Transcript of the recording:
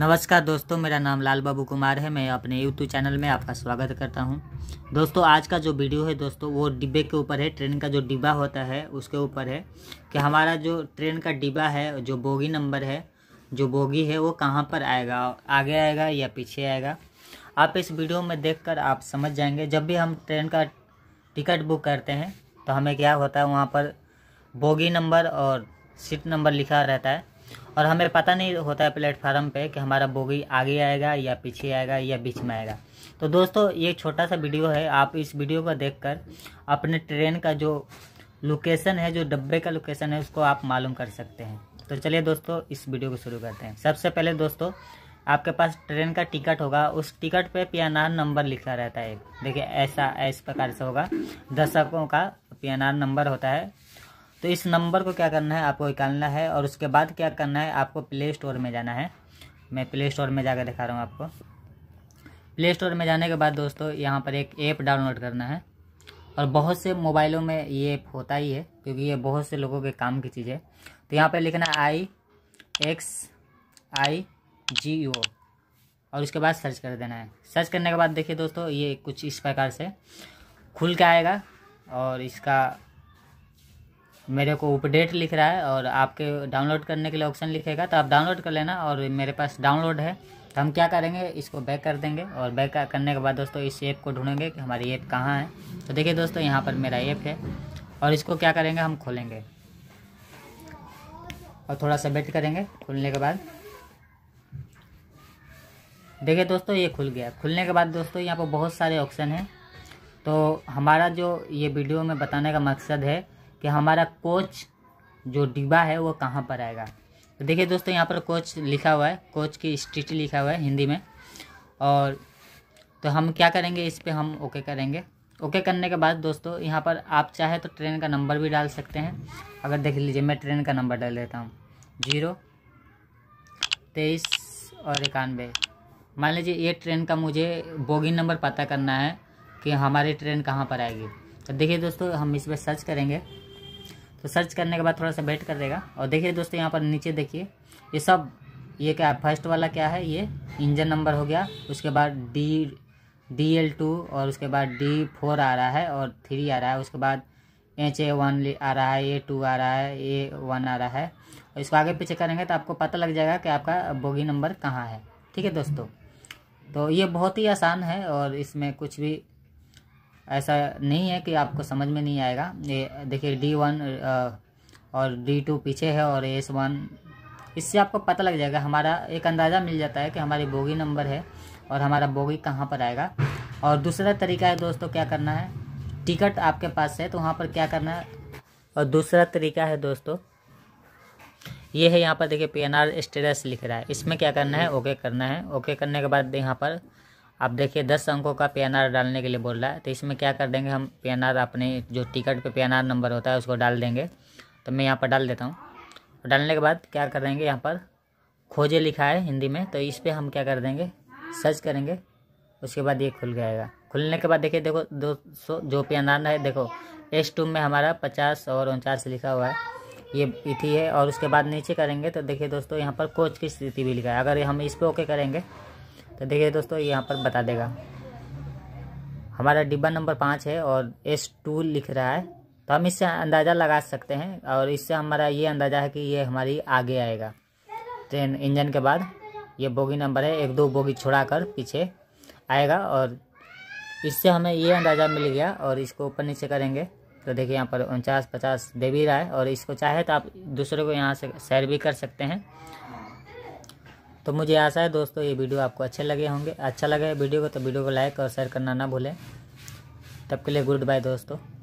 नमस्कार दोस्तों मेरा नाम लाल बाबू कुमार है मैं अपने यूट्यूब चैनल में आपका स्वागत करता हूं दोस्तों आज का जो वीडियो है दोस्तों वो डिब्बे के ऊपर है ट्रेन का जो डिब्बा होता है उसके ऊपर है कि हमारा जो ट्रेन का डिब्बा है जो बोगी नंबर है जो बोगी है वो कहाँ पर आएगा आगे आएगा या पीछे आएगा आप इस वीडियो में देख कर आप समझ जाएंगे जब भी हम ट्रेन का टिकट बुक करते हैं तो हमें क्या होता है वहाँ पर बोगी नंबर और सीट नंबर लिखा रहता है और हमें पता नहीं होता है प्लेटफार्म पे कि हमारा बोगी आगे आएगा या पीछे आएगा या बीच में आएगा तो दोस्तों ये छोटा सा वीडियो है आप इस वीडियो को देखकर अपने ट्रेन का जो लोकेशन है जो डब्बे का लोकेशन है उसको आप मालूम कर सकते हैं तो चलिए दोस्तों इस वीडियो को शुरू करते हैं सबसे पहले दोस्तों आपके पास ट्रेन का टिकट होगा उस टिकट पे पी नंबर लिखा रहता है देखिए ऐसा इस प्रकार से होगा दर्शकों का पी नंबर होता है तो इस नंबर को क्या करना है आपको निकालना है और उसके बाद क्या करना है आपको प्ले स्टोर में जाना है मैं प्ले स्टोर में जाकर दिखा रहा हूँ आपको प्ले स्टोर में जाने के बाद दोस्तों यहाँ पर एक ऐप डाउनलोड करना है और बहुत से मोबाइलों में ये ऐप होता ही है क्योंकि ये बहुत से लोगों के काम की चीज़ है तो यहाँ पर लिखना है आई एक्स आई जी ओ और उसके बाद सर्च कर देना है सर्च करने के बाद देखिए दोस्तों ये कुछ इस प्रकार से खुल के आएगा और इसका मेरे को अपडेट लिख रहा है और आपके डाउनलोड करने के लिए ऑप्शन लिखेगा तो आप डाउनलोड कर लेना और मेरे पास डाउनलोड है तो हम क्या करेंगे इसको बैक कर देंगे और बैक करने के बाद दोस्तों इस ऐप को ढूंढेंगे कि हमारी ऐप कहाँ है तो देखिए दोस्तों यहाँ पर मेरा ऐप है और इसको क्या करेंगे हम खोलेंगे और थोड़ा सा वेट करेंगे खुलने के बाद देखिए दोस्तों ये खुल गया खुलने के बाद दोस्तों यहाँ पर बहुत सारे ऑप्शन हैं तो हमारा जो ये वीडियो में बताने का मकसद है कि हमारा कोच जो डिब्बा है वो कहाँ पर आएगा तो देखिए दोस्तों यहाँ पर कोच लिखा हुआ है कोच की स्ट्रीट लिखा हुआ है हिंदी में और तो हम क्या करेंगे इस पर हम ओके करेंगे ओके करने के बाद दोस्तों यहाँ पर आप चाहे तो ट्रेन का नंबर भी डाल सकते हैं अगर देख लीजिए मैं ट्रेन का नंबर डाल देता हूँ जीरो तेईस और इक्यानवे मान लीजिए ये ट्रेन का मुझे बोगी नंबर पता करना है कि हमारी ट्रेन कहाँ पर आएगी तो देखिए दोस्तों हम इस पर सर्च करेंगे तो सर्च करने के बाद थोड़ा सा वेट कर देगा और देखिए दोस्तों यहाँ पर नीचे देखिए ये सब ये क्या फर्स्ट वाला क्या है ये इंजन नंबर हो गया उसके बाद डी डी एल टू और उसके बाद डी फोर आ रहा है और थ्री आ रहा है उसके बाद एच ए वन आ रहा है ए टू आ रहा है ए वन आ रहा है और इसको आगे पीछे करेंगे तो आपको पता लग जाएगा कि आपका बोगी नंबर कहाँ है ठीक है दोस्तों तो ये बहुत ही आसान है और इसमें कुछ भी ऐसा नहीं है कि आपको समझ में नहीं आएगा ये देखिए डी वन और डी टू पीछे है और एस वन इससे आपको पता लग जाएगा हमारा एक अंदाज़ा मिल जाता है कि हमारी बोगी नंबर है और हमारा बोगी कहाँ पर आएगा और दूसरा तरीका है दोस्तों क्या करना है टिकट आपके पास है तो वहाँ पर क्या करना है और दूसरा तरीका है दोस्तों ये है यहाँ पर देखिए पी एन आर स्टेटस लिख रहा है इसमें क्या करना है ओके करना है ओके करने के बाद यहाँ पर आप देखिए दस अंकों का पी डालने के लिए बोल रहा है तो इसमें क्या कर देंगे हम पी अपने जो टिकट पे पी नंबर होता है उसको डाल देंगे तो मैं यहाँ पर डाल देता हूँ डालने के बाद क्या कर देंगे यहाँ पर खोजे लिखा है हिंदी में तो इस पर हम क्या कर देंगे सर्च करेंगे उसके बाद ये खुल जाएगा खुलने के बाद देखिए देखो दो सौ जो पी है देखो एस टू में हमारा पचास और उनचास लिखा हुआ है ये इथी है और उसके बाद नीचे करेंगे तो देखिए दोस्तों यहाँ पर कोच की स्थिति भी लिखा है अगर हम इस पर ओके करेंगे तो देखिए दोस्तों यहाँ पर बता देगा हमारा डिब्बा नंबर पाँच है और एस टू लिख रहा है तो हम इससे अंदाज़ा लगा सकते हैं और इससे हमारा ये अंदाज़ा है कि ये हमारी आगे आएगा ट्रेन इंजन के बाद ये बोगी नंबर है एक दो बोगी छुड़ा कर पीछे आएगा और इससे हमें ये अंदाज़ा मिल गया और इसको ऊपर नीचे करेंगे तो देखिए यहाँ पर उनचास पचास दे भी रहा है और इसको चाहे तो आप दूसरे को यहाँ से सैर भी कर सकते हैं तो मुझे आशा है दोस्तों ये वीडियो आपको अच्छे लगे होंगे अच्छा लगे वीडियो को तो वीडियो को लाइक और शेयर करना ना भूलें तब के लिए गुड बाय दोस्तों